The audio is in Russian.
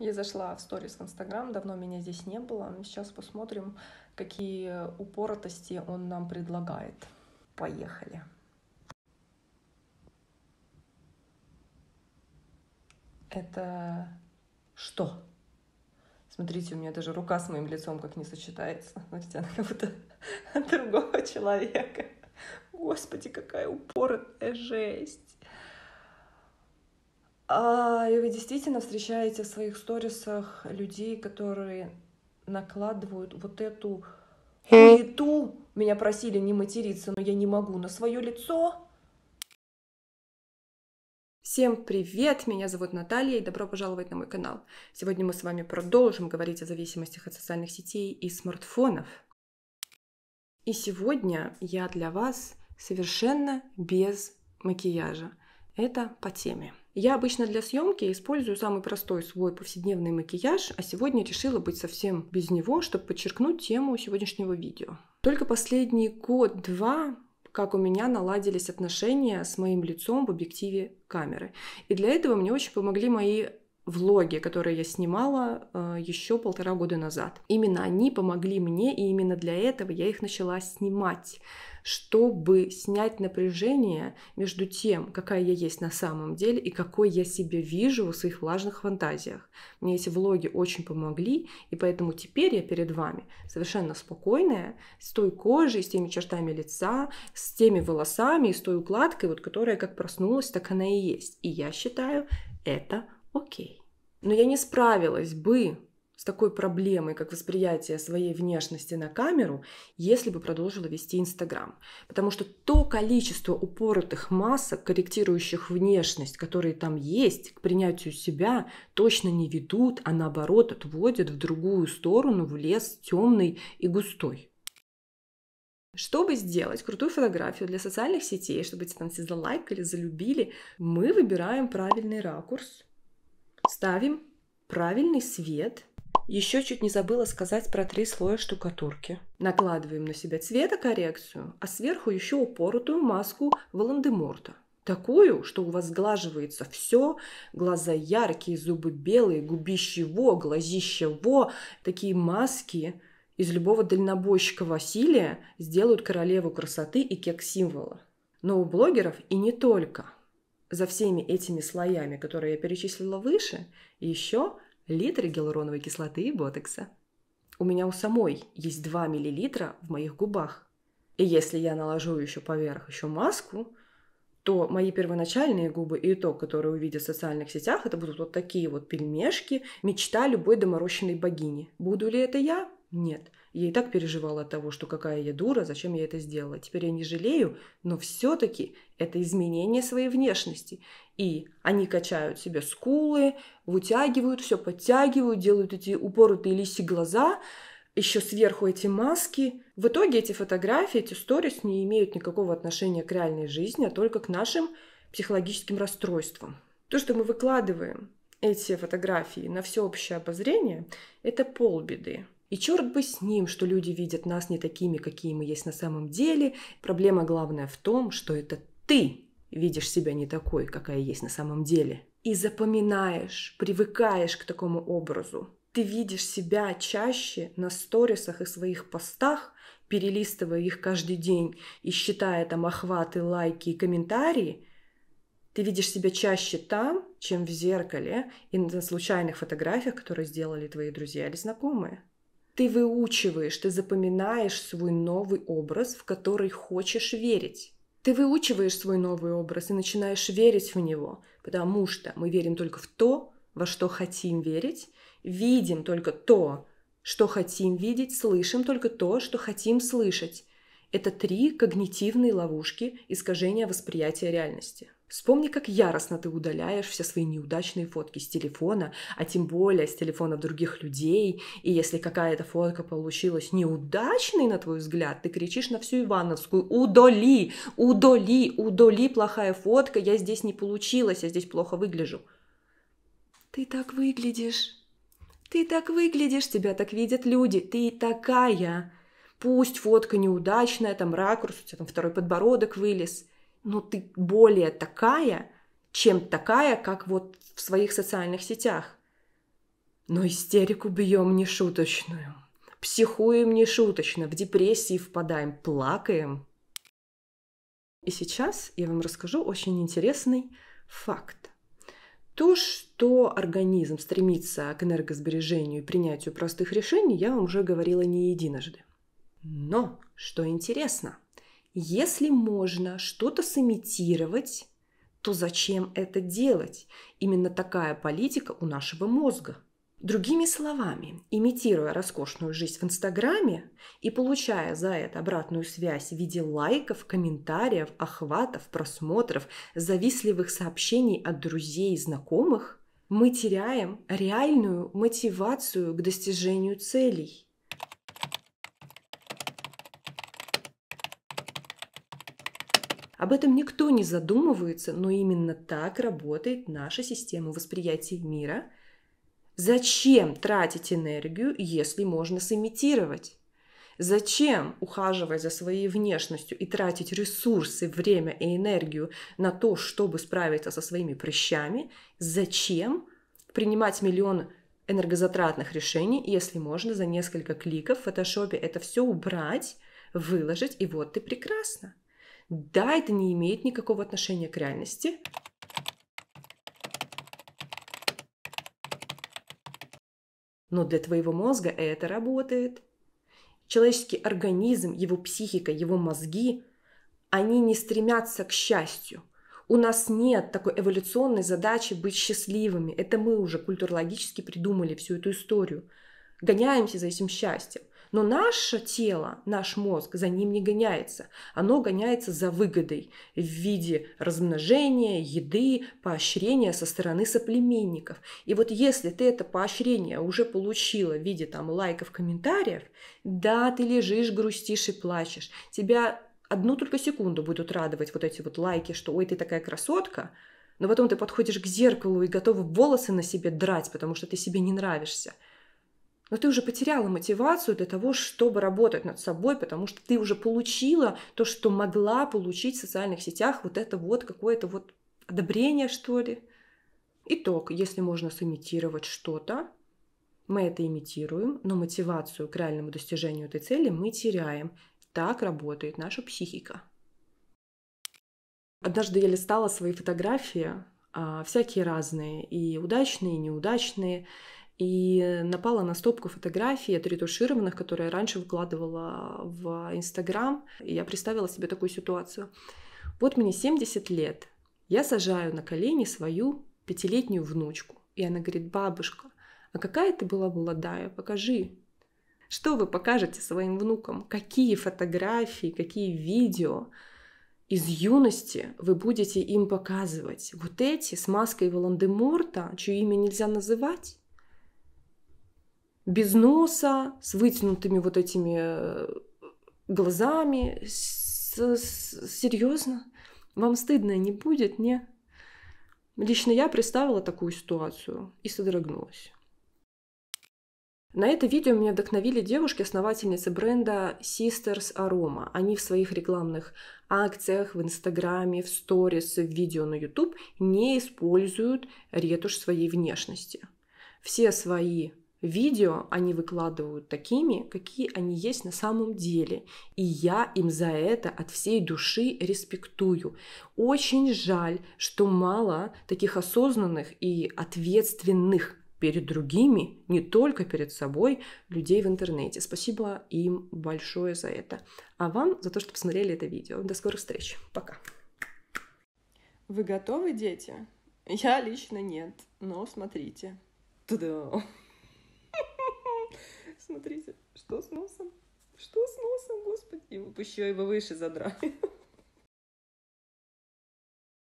Я зашла в сторис в Инстаграм, давно меня здесь не было. Сейчас посмотрим, какие упоротости он нам предлагает. Поехали. Это что? Смотрите, у меня даже рука с моим лицом как не сочетается. Смотрите, она как будто другого человека. Господи, какая упоротая жесть. А, и вы действительно встречаете в своих сторисах людей, которые накладывают вот эту хм. хуету. Меня просили не материться, но я не могу на свое лицо. Всем привет! Меня зовут Наталья и добро пожаловать на мой канал. Сегодня мы с вами продолжим говорить о зависимостях от социальных сетей и смартфонов. И сегодня я для вас совершенно без макияжа. Это по теме. Я обычно для съемки использую самый простой свой повседневный макияж, а сегодня решила быть совсем без него, чтобы подчеркнуть тему сегодняшнего видео. Только последний год-два как у меня наладились отношения с моим лицом в объективе камеры. И для этого мне очень помогли мои влоги, которые я снимала э, еще полтора года назад. Именно они помогли мне, и именно для этого я их начала снимать, чтобы снять напряжение между тем, какая я есть на самом деле и какой я себя вижу в своих влажных фантазиях. Мне эти влоги очень помогли, и поэтому теперь я перед вами совершенно спокойная, с той кожей, с теми чертами лица, с теми волосами и с той укладкой, вот которая как проснулась, так она и есть. И я считаю, это окей. Но я не справилась бы с такой проблемой, как восприятие своей внешности на камеру, если бы продолжила вести Инстаграм. Потому что то количество упоротых масок, корректирующих внешность, которые там есть, к принятию себя, точно не ведут, а наоборот отводят в другую сторону, в лес темный и густой. Чтобы сделать крутую фотографию для социальных сетей, чтобы тебя там все залайкали, залюбили, мы выбираем правильный ракурс, Ставим правильный свет. Еще чуть не забыла сказать про три слоя штукатурки. Накладываем на себя цветокоррекцию, а сверху еще упоротую маску Волан-де-Морта. Такую, что у вас сглаживается все, глаза яркие, зубы белые, губище во, глазище во. Такие маски из любого дальнобойщика Василия сделают королеву красоты и кекс-символа. Но у блогеров и не только – за всеми этими слоями, которые я перечислила выше, еще литры гиалуроновой кислоты и Ботекса. У меня у самой есть 2 мл в моих губах. И если я наложу еще поверх еще маску, то мои первоначальные губы и то, которые увидят в социальных сетях, это будут вот такие вот пельмешки, мечта любой доморощенной богини. Буду ли это я? Нет. Я и так переживала от того, что какая я дура, зачем я это сделала. Теперь я не жалею, но все-таки это изменение своей внешности. И они качают себе скулы, вытягивают, все подтягивают, делают эти упоротые лиси глаза, еще сверху эти маски. В итоге эти фотографии, эти сторис не имеют никакого отношения к реальной жизни, а только к нашим психологическим расстройствам. То, что мы выкладываем эти фотографии на всеобщее обозрение, это полбеды. И черт бы с ним, что люди видят нас не такими, какие мы есть на самом деле. Проблема главная в том, что это ты видишь себя не такой, какая есть на самом деле. И запоминаешь, привыкаешь к такому образу. Ты видишь себя чаще на сторисах и своих постах, перелистывая их каждый день и считая там охваты, лайки и комментарии, ты видишь себя чаще там, чем в зеркале и на случайных фотографиях, которые сделали твои друзья или знакомые. Ты выучиваешь, ты запоминаешь свой новый образ, в который хочешь верить. Ты выучиваешь свой новый образ и начинаешь верить в него, потому что мы верим только в то, во что хотим верить, видим только то, что хотим видеть, слышим только то, что хотим слышать. Это три когнитивные ловушки искажения восприятия реальности. Вспомни, как яростно ты удаляешь все свои неудачные фотки с телефона, а тем более с телефонов других людей. И если какая-то фотка получилась неудачной, на твой взгляд, ты кричишь на всю Ивановскую «Удоли! Удоли! Удоли! Плохая фотка! Я здесь не получилась, я здесь плохо выгляжу!» Ты так выглядишь! Ты так выглядишь! Тебя так видят люди! Ты такая! Пусть фотка неудачная, там ракурс, у тебя там второй подбородок вылез – но ты более такая, чем такая, как вот в своих социальных сетях. Но истерику бьем нешуточную. Психуем нешуточно, в депрессии впадаем, плакаем. И сейчас я вам расскажу очень интересный факт. То, что организм стремится к энергосбережению и принятию простых решений, я вам уже говорила не единожды. Но, что интересно – если можно что-то сымитировать, то зачем это делать? Именно такая политика у нашего мозга. Другими словами, имитируя роскошную жизнь в Инстаграме и получая за это обратную связь в виде лайков, комментариев, охватов, просмотров, завистливых сообщений от друзей и знакомых, мы теряем реальную мотивацию к достижению целей – Об этом никто не задумывается, но именно так работает наша система восприятия мира. Зачем тратить энергию, если можно сымитировать? Зачем ухаживать за своей внешностью и тратить ресурсы, время и энергию на то, чтобы справиться со своими прыщами? Зачем принимать миллион энергозатратных решений, если можно за несколько кликов в фотошопе это все убрать, выложить, и вот ты прекрасно. Да, это не имеет никакого отношения к реальности. Но для твоего мозга это работает. Человеческий организм, его психика, его мозги, они не стремятся к счастью. У нас нет такой эволюционной задачи быть счастливыми. Это мы уже культурологически придумали всю эту историю. Гоняемся за этим счастьем. Но наше тело, наш мозг за ним не гоняется. Оно гоняется за выгодой в виде размножения, еды, поощрения со стороны соплеменников. И вот если ты это поощрение уже получила в виде там лайков, комментариев, да, ты лежишь, грустишь и плачешь. Тебя одну только секунду будут радовать вот эти вот лайки, что «Ой, ты такая красотка», но потом ты подходишь к зеркалу и готова волосы на себе драть, потому что ты себе не нравишься – но ты уже потеряла мотивацию для того, чтобы работать над собой, потому что ты уже получила то, что могла получить в социальных сетях, вот это вот какое-то вот одобрение, что ли. Итог, если можно сымитировать что-то, мы это имитируем, но мотивацию к реальному достижению этой цели мы теряем. Так работает наша психика. Однажды я листала свои фотографии, а, всякие разные, и удачные, и неудачные, и напала на стопку фотографий отретушированных, которые я раньше выкладывала в Инстаграм. И я представила себе такую ситуацию. Вот мне 70 лет, я сажаю на колени свою пятилетнюю внучку. И она говорит, бабушка, а какая ты была молодая, покажи. Что вы покажете своим внукам? Какие фотографии, какие видео из юности вы будете им показывать? Вот эти с маской Волан-де-Морта, чье имя нельзя называть? без носа, с вытянутыми вот этими э, глазами. Серьезно? Вам стыдно не будет, не? Лично я представила такую ситуацию и содрогнулась. На это видео меня вдохновили девушки-основательницы бренда Sisters Aroma. Они в своих рекламных акциях, в Инстаграме, в сторис, в видео на YouTube не используют ретушь своей внешности. Все свои Видео они выкладывают такими, какие они есть на самом деле. И я им за это от всей души респектую. Очень жаль, что мало таких осознанных и ответственных перед другими, не только перед собой, людей в интернете. Спасибо им большое за это. А вам за то, что посмотрели это видео. До скорых встреч. Пока. Вы готовы, дети? Я лично нет, но смотрите. та Смотрите, что с носом? Что с носом, господи? и Еще его выше задрали.